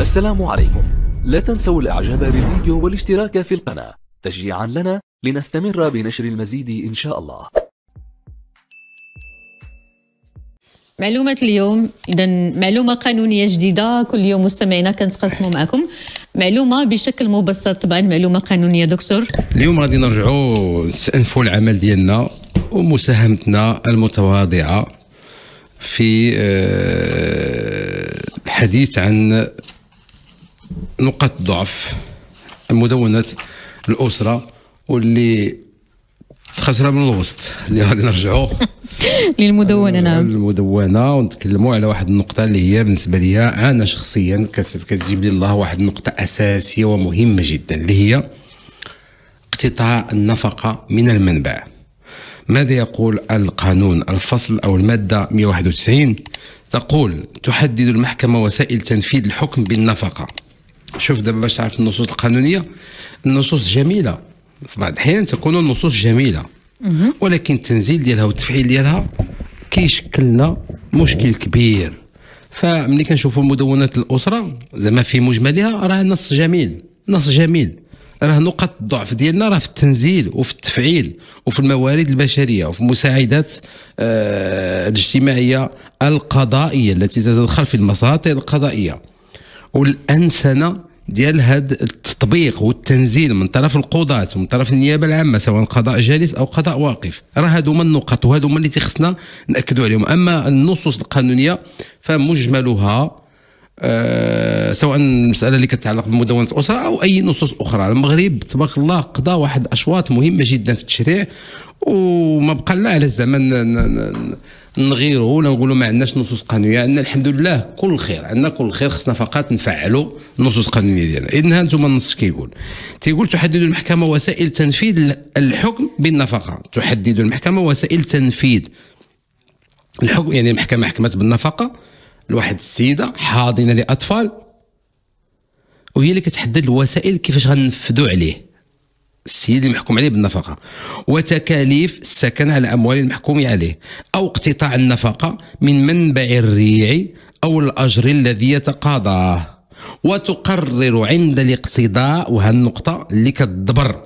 السلام عليكم لا تنسوا الاعجاب بالفيديو والاشتراك في القناة تشجيعا لنا لنستمر بنشر المزيد إن شاء الله معلومة اليوم إذا معلومة قانونية جديدة كل يوم مستمعينا كنتقاسموا معكم معلومه بشكل مبسط طبعا معلومه قانونيه دكتور اليوم غادي نرجعوا نستأنفوا العمل ديالنا ومساهمتنا المتواضعه في الحديث آه، عن نقاط ضعف مدونة الأسرة واللي تخسر من الوسط اللي غادي نرجعوا للمدونه نعم المدونه ونتكلموا على واحد النقطه اللي هي بالنسبه لي انا شخصيا كتجيب لي الله واحد النقطه اساسيه ومهمه جدا اللي هي اقتطاع النفقه من المنبع ماذا يقول القانون الفصل او الماده 191 تقول تحدد المحكمه وسائل تنفيذ الحكم بالنفقه شوف دابا باش تعرف النصوص القانونيه النصوص جميله في بعض الاحيان تكون النصوص جميله ولكن التنزيل ديالها والتفعيل ديالها كيشكل لنا مشكل كبير فملي كنشوفوا مدونات الاسره زعما في مجملها راه نص جميل نص جميل راه نقط الضعف ديالنا راه في التنزيل وفي التفعيل وفي الموارد البشريه وفي المساعدات آه، الاجتماعيه القضائيه التي تتدخل في المساطر القضائيه والانسنه ديال هذا التطبيق والتنزيل من طرف القضاة ومن طرف النيابة العامة سواء قضاء جالس أو قضاء واقف راه هادو من النقط وهادو من اللي تيخصنا نأكدوا عليهم أما النصوص القانونية فمجملها أه سواء المساله اللي كتعلق بمدونه الاسره او اي نصوص اخرى المغرب تبارك الله قضى واحد اشواط مهمه جدا في التشريع وما بقى لنا علاش زعما نغيره ولا نقولوا ما عندناش نصوص قانونيه عندنا الحمد لله كل خير عندنا كل خير خصنا فقط نفعلوا النصوص القانونيه ديالنا اذن هانتوما انتم النص كيقول تيقول تحدد المحكمه وسائل تنفيذ الحكم بالنفقه تحدد المحكمه وسائل تنفيذ الحكم يعني المحكمه حكمت بالنفقه لواحد السيده حاضنه لاطفال وهي اللي كتحدد الوسائل كيفاش غننفذوا عليه السيد المحكوم عليه بالنفقة وتكاليف السكن على أموال المحكوم عليه أو اقتطاع النفقة من منبع الريع أو الأجر الذي يتقاضاه وتقرر عند الاقتضاء وهذه النقطة اللي كتضبر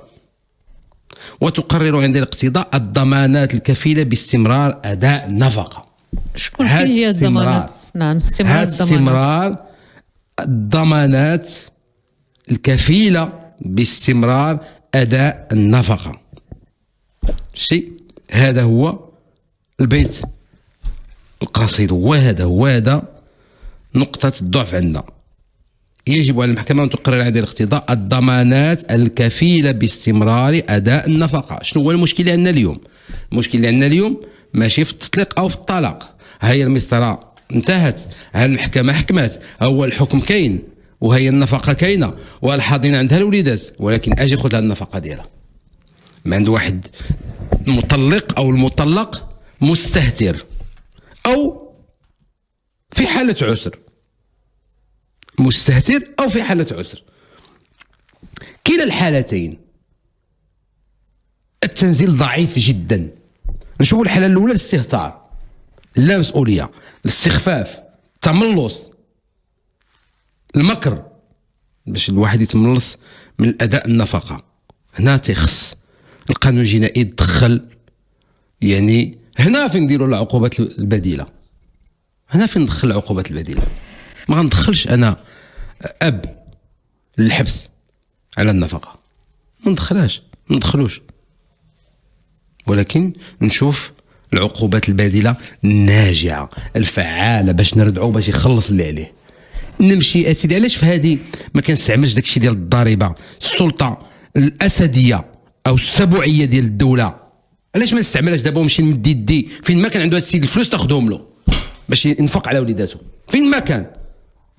وتقرر عند الاقتضاء الضمانات الكفيلة باستمرار أداء النفقة شكون هي الضمانات؟ نعم استمرار الضمانات استمرار الضمانات الكفيلة باستمرار أداء النفقة شيء هذا هو البيت القصيد وهذا هو هذا نقطة الضعف عندنا يجب على المحكمة أن تقرر عند الاقتضاء الضمانات الكفيلة باستمرار أداء النفقة شنو هو المشكل اللي عندنا اليوم المشكل اللي عندنا اليوم ماشي في التطليق أو في الطلاق هي المسطرة انتهت هل المحكمة حكمت أول الحكم كاين وهي النفقه كاينه والحاضنه عندها الوليدات ولكن اجي خذ النفقه ديالها ما عند واحد مطلق او المطلق مستهتر او في حاله عسر مستهتر او في حاله عسر كلا الحالتين التنزيل ضعيف جدا نشوف الحاله الاولى الاستهتار لا مسؤوليه الاستخفاف تملص المكر باش الواحد يتملص من اداء النفقه هنا تيخص القانون الجنائي دخل يعني هنا فين نديروا العقوبات البديله هنا فين ندخل العقوبات البديله ما غندخلش انا اب للحبس على النفقه ما ندخلهاش ما ندخلوش ولكن نشوف العقوبات البديله الناجعه الفعاله باش نردعو باش يخلص اللي عليه نمشي اسيدي آه، علاش في هذه ما كنستعملش داك الشيء ديال الضريبه السلطه الاسديه او السبوعيه ديال الدوله علاش ما نستعملهاش دابا ونمشي نمد يدي فين ما كان عنده هذا السيد الفلوس تاخذهم له باش ينفق على وليداته فين ما كان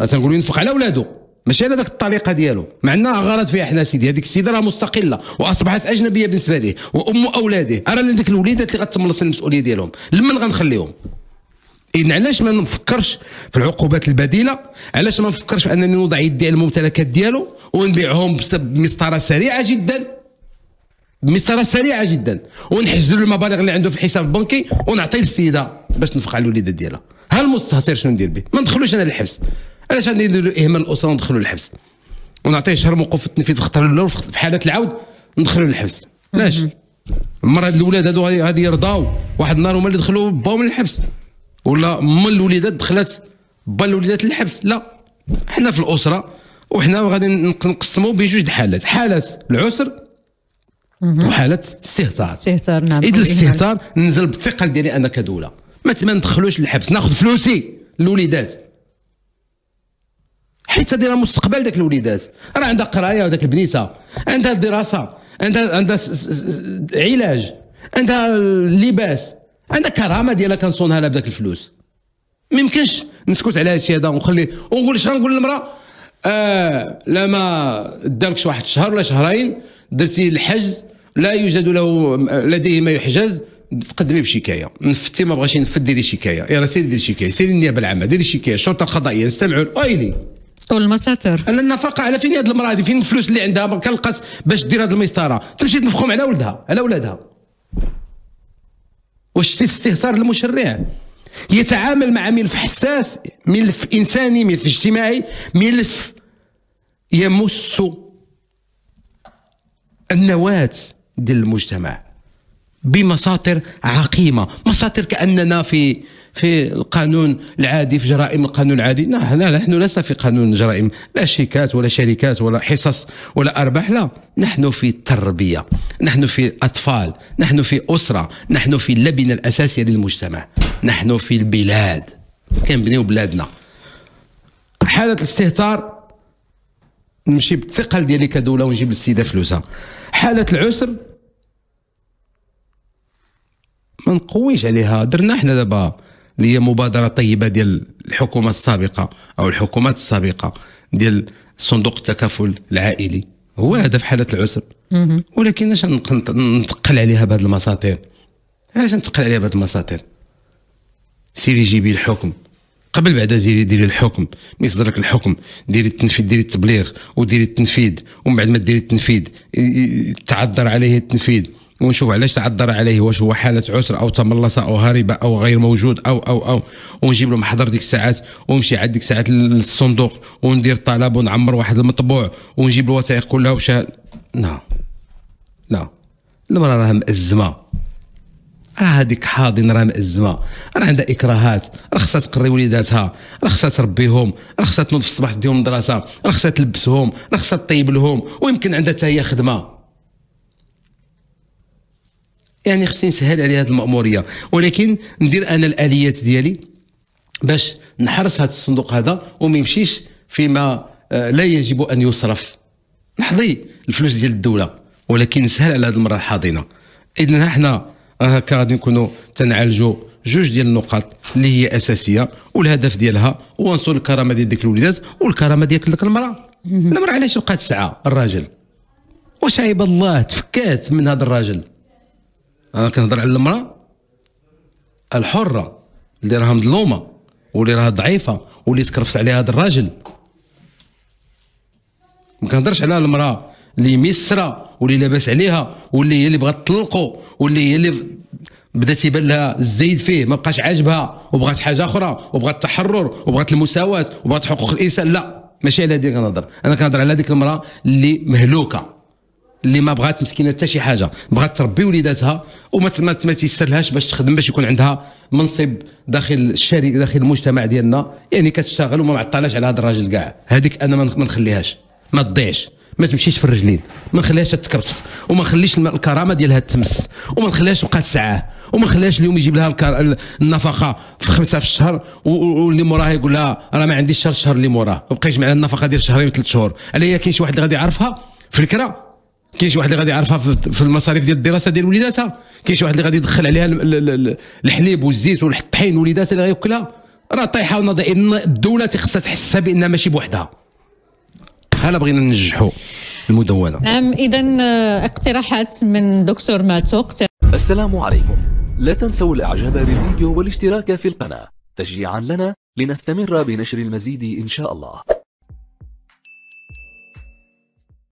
آه، تنقولوا ينفق على ولادو ماشي على داك الطريقه ديالو ما عندنا غرض فيها احنا سيدي هذيك السيده راه مستقله واصبحت اجنبيه بالنسبه ليه وام اولاده راه ديك الوليدات اللي غتملص المسؤوليه ديالهم لمن غنخليهم إن علاش ما نفكرش في العقوبات البديلة علاش ما نفكرش في أنني نوضع يدي على الممتلكات ديالو ونبيعهم بمسطرة سريعة جدا بمسطرة سريعة جدا ونحجزوا المبالغ اللي عنده في الحساب البنكي ونعطيه للسيدة باش تنفق على الوليدة ديالها ها المستهتر شنو ندير به ما ندخلوش أنا للحبس علاش غادي له إهمال الأسرة وندخلوا للحبس ونعطيه شهر موقف في التنفيذ في الخطر الاول في حاله العود ندخلوا للحبس علاش المره هاد الولاد هادو غادي يرضاو واحد النهار هما اللي دخلوا باهم للحبس ولا ام الوليدات دخلت با الوليدات للحبس لا حنا في الاسره وحنا غادي نقسموا بجوج حالات حاله العسر وحاله الاستهتار الاستهتار نعم اذا الاستهتار ننزل بالثقل ديالي انا كدوله ما ندخلوش للحبس ناخذ فلوسي الوليدات حيت هذه راه مستقبل داك الوليدات راه عندها قرايه وداك البنيته عندها دراسه عندها عندها علاج عندها اللباس عندك كرامه ديالها كنصونها لها بداك الفلوس ما يمكنش نسكت على هادشي هذا ونخلي ونقول اش غنقول للمراه آه لا ما داركش واحد الشهر ولا شهرين درتي الحجز لا يوجد له لديه ما يحجز تقدمي بشكايه نفتي ما بغاش ينفذ ديري شكايه يلا راه سيري ديري شكايه سيري النيابه العامه ديري شكايه الشرطه القضائيه نستمعوا وايلي والمساتر انا النفقه على فين هاد المراه هذه فين الفلوس اللي عندها كنلقات باش دير هاد المسطره تمشي تنفقهم على ولدها على ولادها واش استهتار المشرع يتعامل مع ملف حساس ملف انساني ملف اجتماعي ملف يمس النواه ديال المجتمع بمساطر عقيمه مساطر كاننا في في القانون العادي في جرائم القانون العادي لا, لا نحن لسنا في قانون جرائم لا شيكات ولا شركات ولا حصص ولا أرباح لا نحن في التربية نحن في أطفال نحن في أسرة نحن في اللبنة الأساسية للمجتمع نحن في البلاد كنبنيو بلادنا حالة الاستهتار نمشي بالثقل ديالي كدولة ونجيب للسيدة فلوسها حالة العسر ما نقويش عليها درنا حنا دابا اللي هي مبادره طيبه ديال الحكومه السابقه او الحكومات السابقه ديال صندوق التكافل العائلي هو هذا في حاله العسر ولكن اش نتقل عليها بهذ المساطير علاش نتقل عليها بهذ المساطير سيري جيبي الحكم قبل بعدا زيري ديري الحكم ملي يصدر لك الحكم ديري التنفيذ ديري التبليغ وديري التنفيذ ومن بعد ما ديري التنفيذ تعذر عليه التنفيذ ونشوف علاش تعذر عليه واش هو حاله عسر او تملص او هرب او غير موجود او او او ونجيب له محضر ديك الساعات ونمشي عند ديك الساعات للصندوق وندير طلب ونعمر واحد المطبوع ونجيب الوثائق كلها وشا لا لا المراه راها مأزمه راه هذيك حاضن راه مأزمه راه عندها اكراهات راه خصها تقري وليداتها راه خصها تربيهم راه خصها تنوض في الصباح تديهم المدرسه راه خصها تلبسهم راه خصها طيب لهم ويمكن عندها حتى هي خدمه يعني خصني نسهل عليه هذه الماموريه ولكن ندير انا الاليات ديالي باش نحرس هذا الصندوق هذا وما يمشيش فيما آه، لا يجب ان يصرف نحظي الفلوس ديال الدوله ولكن نسهل على هذه المره الحاضنه اذا حنا آه، هكا غادي نكونوا تنعالجوا جوج ديال النقاط اللي هي اساسيه والهدف ديالها هو نصون الكرامه ديال ديك الوليدات والكرامه ديال ديك المراه المراه علاش بقات الساعه الراجل واش عيب الله تفكات من هذا الراجل انا كنهضر على المراه الحره اللي راها مظلومه واللي راها ضعيفه واللي تكرفس عليها هذا الراجل ما كنهضرش على المراه اللي مسره واللي لاباس عليها واللي هي اللي بغات تطلقو واللي هي اللي بدا تيبان لها الزايد فيه ما بقاش عاجبها وبغات حاجه اخرى وبغات التحرر وبغات المساواه وبغات حقوق الانسان لا ماشي على هذه كنهضر انا كنهضر على هذيك المراه اللي مهلوكه اللي ما بغات مسكينه حتى شي حاجه بغات تربي وليداتها وما ما تيسرلهاش باش تخدم باش يكون عندها منصب داخل الشركه داخل المجتمع ديالنا يعني كتشتغل وما معطلاش على هذا الراجل كاع هذيك انا ما نخليهاش ما تضيعش ما تمشيش في الرجلين ما نخليهاش تكرفس وما نخليش الكرامه ديالها تمس وما نخليهاش تبقى تسعاه وما نخليهاش اليوم يجيب لها الكر... النفقه في خمسه في الشهر واللي موراها يقول لها راه ما عنديش شهر الشهر اللي موراه ما بقيتش معنا النفقه ديال شهرين وثلاث شهور على كاين شي واحد اللي غادي يعرفها فكره كاين شي واحد اللي غادي يعرفها في المصاريف ديال الدراسه ديال وليداتها كاين شي واحد اللي غادي يدخل عليها الحليب والزيت والطحين وليداتها اللي غياكلها راه طايحه وناض الدوله خاصها تحسها بانها ماشي بوحدها هلا بغينا ننجحوا المدونه نعم اذا آه، اقتراحات من دكتور ماتو السلام عليكم لا تنسوا الاعجاب بالفيديو والاشتراك في القناه تشجيعا لنا لنستمر بنشر المزيد ان شاء الله